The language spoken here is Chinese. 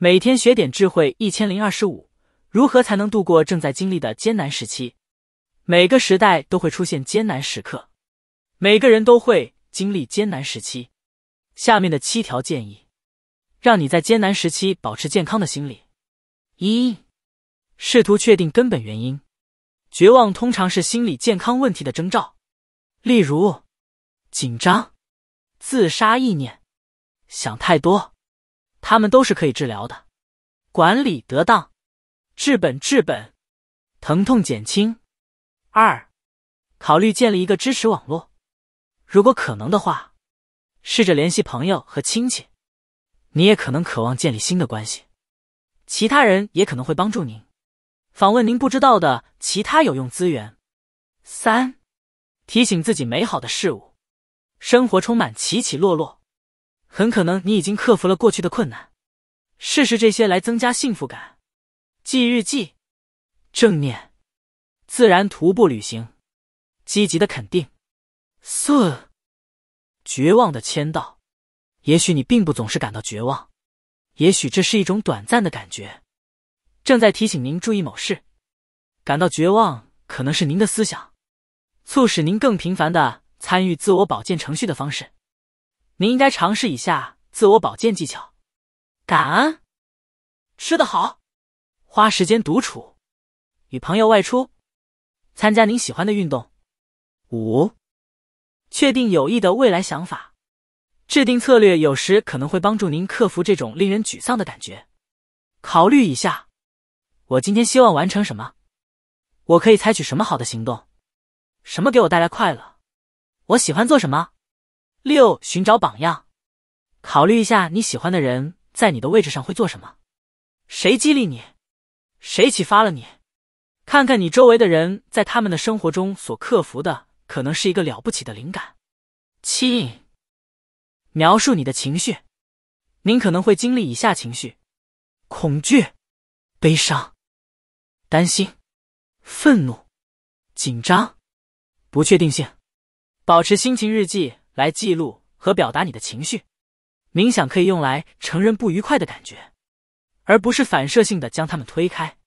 每天学点智慧，一千零二十五。如何才能度过正在经历的艰难时期？每个时代都会出现艰难时刻，每个人都会经历艰难时期。下面的七条建议，让你在艰难时期保持健康的心理。一、试图确定根本原因。绝望通常是心理健康问题的征兆，例如紧张、自杀意念、想太多。他们都是可以治疗的，管理得当，治本治本，疼痛减轻。二，考虑建立一个支持网络，如果可能的话，试着联系朋友和亲戚，你也可能渴望建立新的关系，其他人也可能会帮助您，访问您不知道的其他有用资源。三，提醒自己美好的事物，生活充满起起落落。很可能你已经克服了过去的困难，试试这些来增加幸福感：记日记、正念，自然徒步旅行、积极的肯定。四、绝望的签到。也许你并不总是感到绝望，也许这是一种短暂的感觉。正在提醒您注意某事。感到绝望可能是您的思想促使您更频繁的参与自我保健程序的方式。您应该尝试以下自我保健技巧：感恩、吃得好、花时间独处、与朋友外出、参加您喜欢的运动。五、确定有益的未来想法，制定策略，有时可能会帮助您克服这种令人沮丧的感觉。考虑一下，我今天希望完成什么？我可以采取什么好的行动？什么给我带来快乐？我喜欢做什么？六，寻找榜样，考虑一下你喜欢的人在你的位置上会做什么，谁激励你，谁启发了你，看看你周围的人在他们的生活中所克服的，可能是一个了不起的灵感。七，描述你的情绪，您可能会经历以下情绪：恐惧、悲伤、担心、愤怒、紧张、不确定性。保持心情日记。来记录和表达你的情绪，冥想可以用来承认不愉快的感觉，而不是反射性的将它们推开。